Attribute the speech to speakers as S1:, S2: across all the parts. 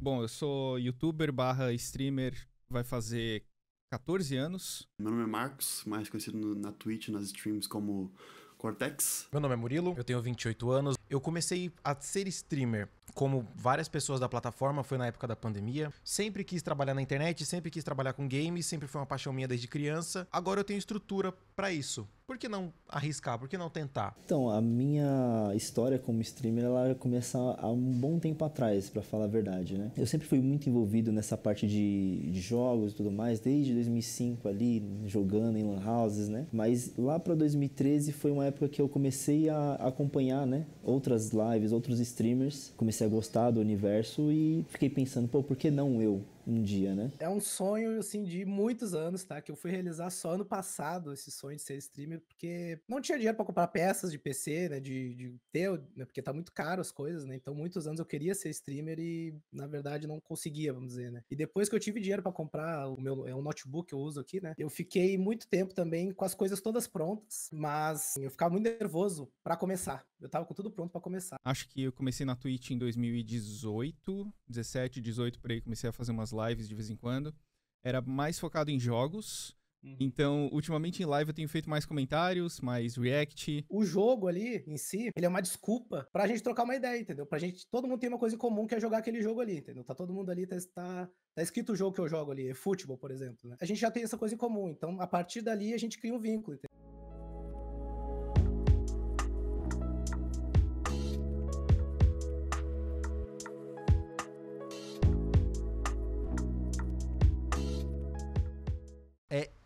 S1: Bom, eu sou youtuber barra streamer, vai fazer 14 anos.
S2: Meu nome é Marcos, mais conhecido na Twitch, nas streams como Cortex. Meu nome é Murilo, eu tenho 28 anos. Eu comecei a ser streamer, como várias pessoas da plataforma, foi na época da pandemia. Sempre quis trabalhar na internet, sempre quis trabalhar com games, sempre foi uma paixão minha desde criança. Agora eu tenho estrutura para isso. Por que não arriscar? Por que não tentar?
S3: Então, a minha história como streamer, ela começa há um bom tempo atrás, para falar a verdade, né? Eu sempre fui muito envolvido nessa parte de, de jogos e tudo mais, desde 2005 ali, jogando em lan houses, né? Mas lá para 2013 foi uma época que eu comecei a acompanhar, né? Outras lives, outros streamers. Comecei a gostar do universo e fiquei pensando, pô, por que não eu? um dia, né?
S4: É um sonho, assim, de muitos anos, tá? Que eu fui realizar só ano passado esse sonho de ser streamer, porque não tinha dinheiro para comprar peças de PC, né? De, de ter, né? Porque tá muito caro as coisas, né? Então, muitos anos eu queria ser streamer e, na verdade, não conseguia, vamos dizer, né? E depois que eu tive dinheiro para comprar o meu é um notebook que eu uso aqui, né? Eu fiquei muito tempo também com as coisas todas prontas, mas eu ficava muito nervoso para começar. Eu tava com tudo pronto para começar.
S1: Acho que eu comecei na Twitch em 2018, 17, 18 por aí, comecei a fazer umas lives de vez em quando. Era mais focado em jogos. Uhum. Então, ultimamente em live eu tenho feito mais comentários, mais react. O jogo ali em
S4: si, ele é uma
S1: desculpa pra gente trocar uma ideia, entendeu? Pra gente, todo mundo tem uma coisa em comum que é jogar aquele jogo ali, entendeu?
S4: Tá todo mundo ali, tá, tá, tá escrito o jogo que eu jogo ali, é futebol, por exemplo, né? A gente já tem essa coisa em comum, então a partir dali a gente cria um vínculo, entendeu?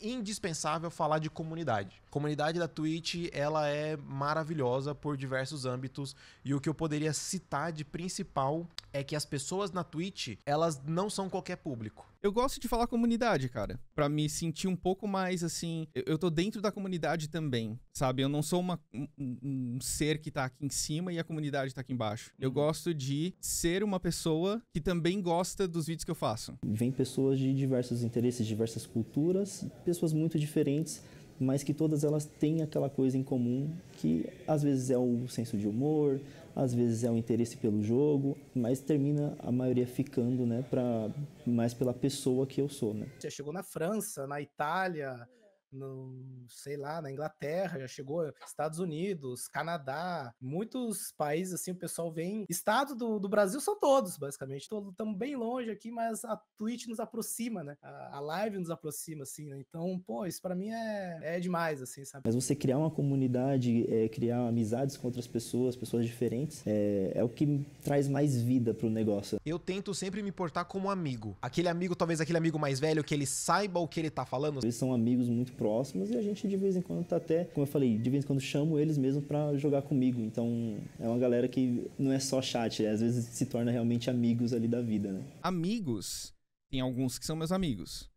S2: indispensável falar de comunidade. A comunidade da Twitch, ela é maravilhosa por diversos âmbitos e o que eu poderia citar de principal é que as pessoas na
S1: Twitch, elas não são qualquer público. Eu gosto de falar comunidade, cara, para me sentir um pouco mais assim, eu, eu tô dentro da comunidade também, sabe? Eu não sou uma, um, um, ser que tá aqui em cima e a comunidade tá aqui embaixo. Eu uhum. gosto de ser uma pessoa que também gosta dos vídeos que eu faço.
S3: Vem pessoas de diversos interesses, diversas culturas, pessoas muito diferentes, mas que todas elas têm aquela coisa em comum que às vezes é o senso de humor, às vezes é o um interesse pelo jogo, mas termina a maioria ficando, né, para mais pela pessoa que eu sou, né?
S4: Você chegou na França, na Itália, no, sei lá, na Inglaterra, já chegou Estados Unidos, Canadá, muitos países assim, o pessoal vem. Estado do, do Brasil são todos, basicamente. Estamos bem longe aqui, mas a Twitch nos aproxima, né? A, a live nos aproxima, assim, né? Então, pô, isso para mim é, é demais, assim, sabe?
S3: Mas você criar uma comunidade, é, criar amizades com outras pessoas, pessoas diferentes, é, é o que traz mais vida pro negócio. Eu tento
S2: sempre me portar como amigo. Aquele amigo, talvez aquele amigo mais velho, que ele saiba o que ele tá falando. Eles são
S3: amigos muito próximas e a gente de vez em quando tá até, como eu falei, de vez em quando chamo eles mesmo para jogar comigo. Então é uma galera que não é só chat, é, às vezes se torna realmente amigos ali da vida, né? Amigos,
S1: tem alguns que são meus amigos.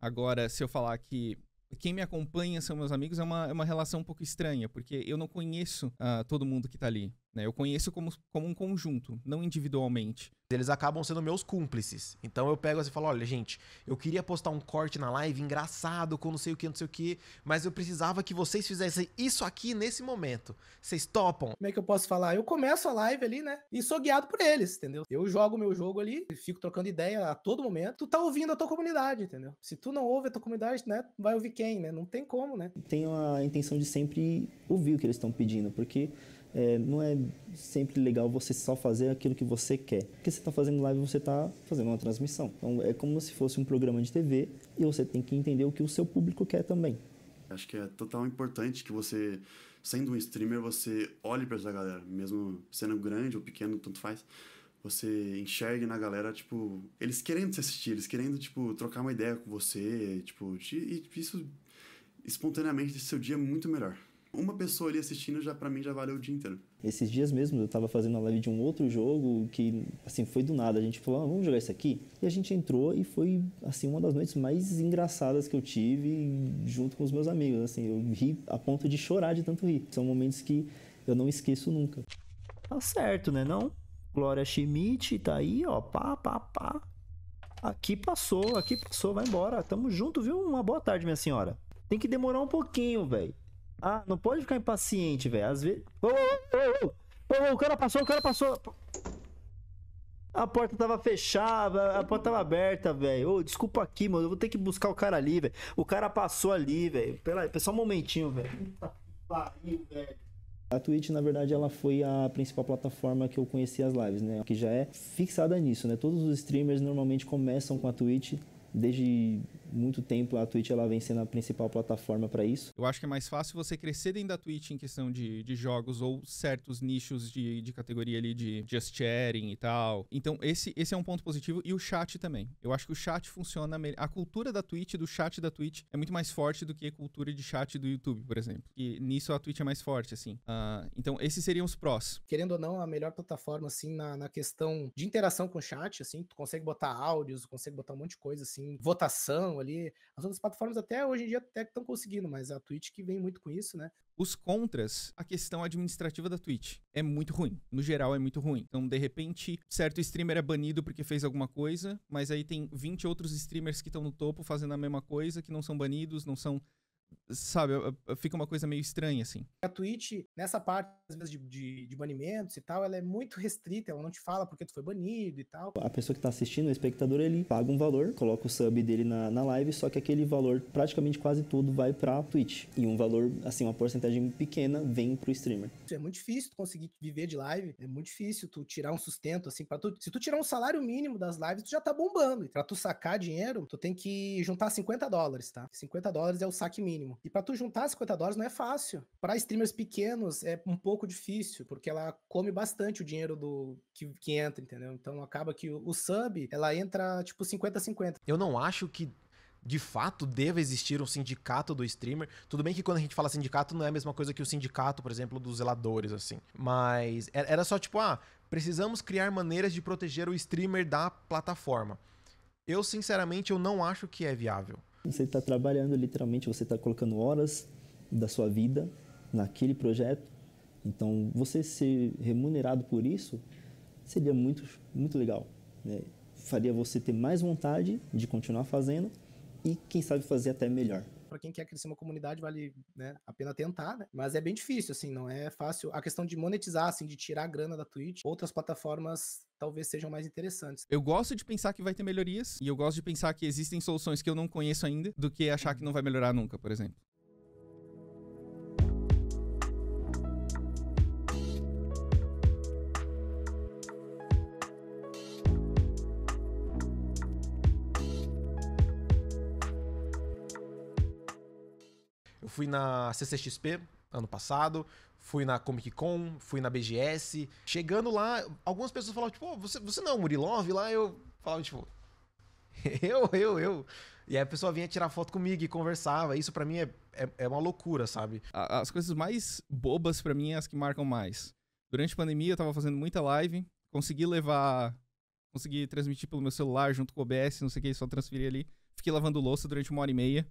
S1: Agora, se eu falar que quem me acompanha são meus amigos, é uma, é uma relação um pouco estranha, porque eu não conheço uh, todo mundo que tá ali. Né? Eu conheço como, como um conjunto, não individualmente. Eles acabam sendo meus
S2: cúmplices. Então eu pego assim e falo: olha, gente, eu queria postar um corte na live engraçado, com não sei o que, não sei o que, mas eu precisava que vocês fizessem isso aqui nesse momento. Vocês topam?
S4: Como é que eu posso falar? Eu começo a live ali, né? E sou guiado por eles, entendeu? Eu jogo meu jogo ali, fico trocando ideia a todo momento. Tu tá ouvindo a tua comunidade, entendeu? Se tu não ouve a tua comunidade, né? Vai ouvir quem, né? Não tem como, né?
S3: Tenho a intenção de sempre ouvir o que eles estão pedindo, porque é, não é sempre legal você só fazer aquilo que você quer. Porque você está fazendo live, você está fazendo uma transmissão. Então é como se fosse um programa de TV e você tem que entender o que o seu público quer também.
S2: Acho que é total importante que você, sendo um streamer, você olhe para essa galera, mesmo sendo grande ou pequeno, tanto faz. Você enxergue na galera, tipo, eles querendo se assistir, eles querendo, tipo, trocar uma ideia com você, tipo, e isso espontaneamente seu dia é muito melhor uma pessoa ali assistindo já para mim já valeu o dia inteiro.
S3: Esses dias mesmo eu tava fazendo a live de um outro jogo que assim foi do nada, a gente falou, ah, vamos jogar isso aqui, e a gente entrou e foi assim uma das noites mais engraçadas que eu tive junto com os meus amigos, assim, eu ri a ponto de chorar de tanto rir. São momentos que eu não esqueço nunca. Tá certo, né, não? Glória Schmidt tá aí, ó, pá, pá, pá. Aqui passou, aqui passou, vai embora. Tamo junto, viu? Uma boa tarde, minha senhora. Tem que demorar um pouquinho, velho. Ah, não pode ficar impaciente, velho. Às vezes. Ô, ô, ô, ô, ô, ô, o cara passou, o cara passou. A porta tava fechada, a porta tava aberta, velho. Ô, desculpa aqui, mano. Eu vou ter que buscar o cara ali, velho. O cara passou ali, velho. Pera aí, só um momentinho, velho. Puta que pariu, velho. A Twitch, na verdade, ela foi a principal plataforma que eu conheci as lives, né? Que já é fixada nisso, né? Todos os streamers normalmente começam com a Twitch desde muito tempo a Twitch ela vem sendo a principal plataforma para isso.
S1: Eu acho que é mais fácil você crescer dentro da Twitch em questão de, de jogos ou certos nichos de, de categoria ali de just sharing e tal. Então, esse, esse é um ponto positivo. E o chat também. Eu acho que o chat funciona melhor. A cultura da Twitch, do chat da Twitch, é muito mais forte do que a cultura de chat do YouTube, por exemplo. E nisso a Twitch é mais forte, assim. Uh, então, esses seriam os prós.
S4: Querendo ou não, a melhor plataforma, assim, na, na questão de interação com o chat, assim, tu consegue botar áudios, consegue botar um monte de coisa, assim, assim, votação ali. As outras plataformas até hoje em dia até estão conseguindo, mas a Twitch que vem muito com isso, né?
S1: Os contras, a questão administrativa da Twitch é muito ruim. No geral, é muito ruim. Então, de repente, certo streamer é banido porque fez alguma coisa, mas aí tem 20 outros streamers que estão no topo fazendo a mesma coisa, que não são banidos, não são sabe, fica uma coisa meio estranha, assim.
S4: A Twitch, nessa parte, às vezes, de, de, de, banimentos e tal, ela é muito restrita, ela não te fala porque tu foi banido e tal.
S1: A
S3: pessoa que tá assistindo, o espectador, ele paga um valor, coloca o sub dele na, na live, só que aquele valor, praticamente quase tudo, vai pra Twitch. E um valor, assim, uma porcentagem pequena vem pro streamer.
S4: É muito difícil tu conseguir viver de live, é muito difícil tu tirar um sustento, assim, pra tu. Se tu tirar um salário mínimo das lives, tu já tá bombando. E pra tu sacar dinheiro, tu tem que juntar 50 dólares, tá? 50 dólares é o saque mínimo mínimo. E para tu juntar 50 dólares não é fácil. Para streamers pequenos é um pouco difícil, porque ela come bastante o dinheiro do que, que entra, entendeu? Então acaba que o, o sub,
S2: ela entra tipo 50-50. Eu não acho que de fato deva existir um sindicato do streamer. Tudo bem que quando a gente fala sindicato não é a mesma coisa que o sindicato, por exemplo, dos zeladores, assim. Mas é, era só tipo, ah, precisamos criar maneiras de proteger o streamer da plataforma. Eu, sinceramente, eu não acho que é viável.
S3: Você está trabalhando literalmente, você está colocando horas da sua vida naquele projeto. Então, você ser remunerado por isso seria muito, muito legal. Né? Faria você ter mais vontade de continuar fazendo e, quem sabe, fazer até melhor para quem
S4: quer crescer uma comunidade, vale né, a pena tentar, né? Mas é bem difícil, assim, não é fácil. A questão de monetizar, assim, de tirar a grana da Twitch, outras plataformas talvez sejam mais interessantes.
S1: Eu gosto de pensar que vai ter melhorias e eu gosto de pensar que existem soluções que eu não conheço ainda do que achar que não vai melhorar nunca, por exemplo.
S2: fui na CCXP ano passado, fui na Comic Con, fui na BGS. Chegando lá, algumas pessoas falavam, tipo, oh, você, você não é o Murilov? lá eu falava, tipo, eu, eu, eu. E aí a pessoa vinha tirar foto comigo e conversava. Isso
S1: para mim é, é, é, uma loucura, sabe? As coisas mais bobas para mim é as que marcam mais. Durante a pandemia eu tava fazendo muita live, consegui levar. Consegui transmitir pelo meu celular junto com o OBS, não sei o que, só transferir ali. Fiquei lavando louça durante uma hora e meia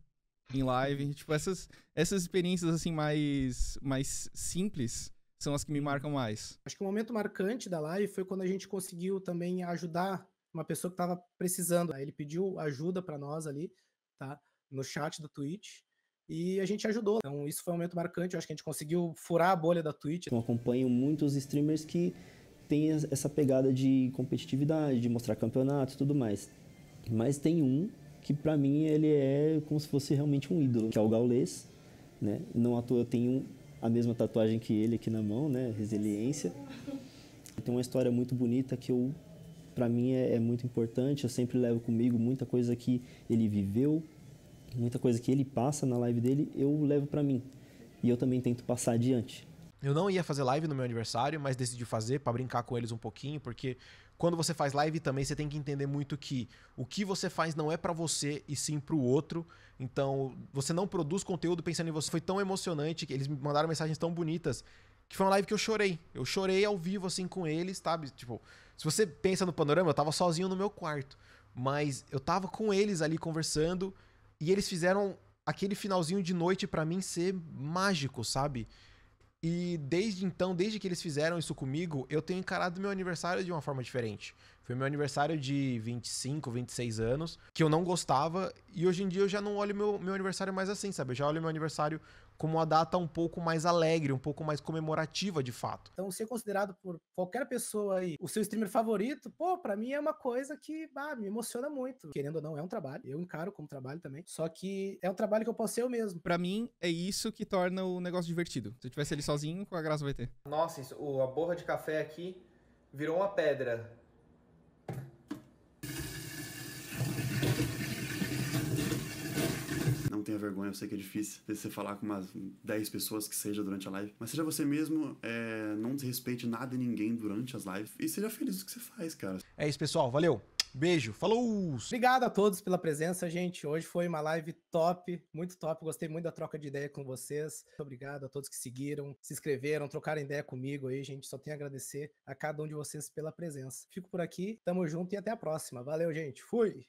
S1: em live. tipo, essas, essas experiências assim mais, mais simples são as que me marcam mais.
S4: Acho que o momento marcante da live foi quando a gente conseguiu também ajudar uma pessoa que estava precisando. Ele pediu ajuda para nós ali, tá? No chat do Twitch. E a gente ajudou. Então, isso foi um momento marcante. Eu acho que a gente conseguiu furar a bolha da Twitch.
S3: Eu acompanho muitos streamers que têm essa pegada de competitividade, de mostrar campeonato e tudo mais. Mas tem um que para mim ele é como se fosse realmente um ídolo, que é o gaulês, né? Não à toa eu tenho a mesma tatuagem que ele aqui na mão, né? Resiliência. Tem uma história muito bonita que eu para mim é, é, muito importante, eu sempre levo comigo muita coisa que ele viveu, muita coisa que ele passa na live dele, eu levo para mim. E eu também tento passar adiante.
S2: Eu não ia fazer live no meu aniversário, mas decidi fazer para brincar com eles um pouquinho, porque quando você faz live também você tem que entender muito que o que você faz não é para você e sim para o outro. Então, você não produz conteúdo pensando em você. Foi tão emocionante que eles me mandaram mensagens tão bonitas que foi uma live que eu chorei. Eu chorei ao vivo assim com eles, sabe? Tipo, se você pensa no panorama, eu tava sozinho no meu quarto, mas eu tava com eles ali conversando e eles fizeram aquele finalzinho de noite para mim ser mágico, sabe? E desde então, desde que eles fizeram isso comigo, eu tenho encarado meu aniversário de uma forma diferente. Foi meu aniversário de 25, 26 anos, que eu não gostava, e hoje em dia eu já não olho meu, meu aniversário mais assim, sabe? Eu já olho meu aniversário como uma data um pouco mais alegre, um pouco mais comemorativa de fato.
S4: Então, ser considerado por qualquer pessoa aí o seu streamer favorito, pô, para mim é uma coisa que bah, me emociona muito. Querendo ou não, é um trabalho. Eu encaro como trabalho também. Só que é um trabalho que eu posso ser eu
S1: mesmo. Para mim, é isso que torna o negócio divertido. Se eu tivesse ele sozinho, qual a graça vai ter? Nossa, isso, a borra de café aqui virou uma pedra.
S2: não tenha vergonha, eu sei que é difícil você falar com umas 10 pessoas que seja durante a live, mas seja você mesmo, é, não desrespeite nada e ninguém durante as lives e seja feliz o que você faz, cara. É isso, pessoal, valeu! Beijo, falou! Obrigado a todos pela presença, gente. Hoje foi uma live top, muito top. Gostei
S4: muito da troca de ideia com vocês. Muito obrigado a todos que seguiram, se inscreveram, trocaram ideia comigo aí, gente. Só tenho a agradecer a cada um de vocês pela presença. Fico por aqui, tamo junto e até a próxima. Valeu, gente. Fui!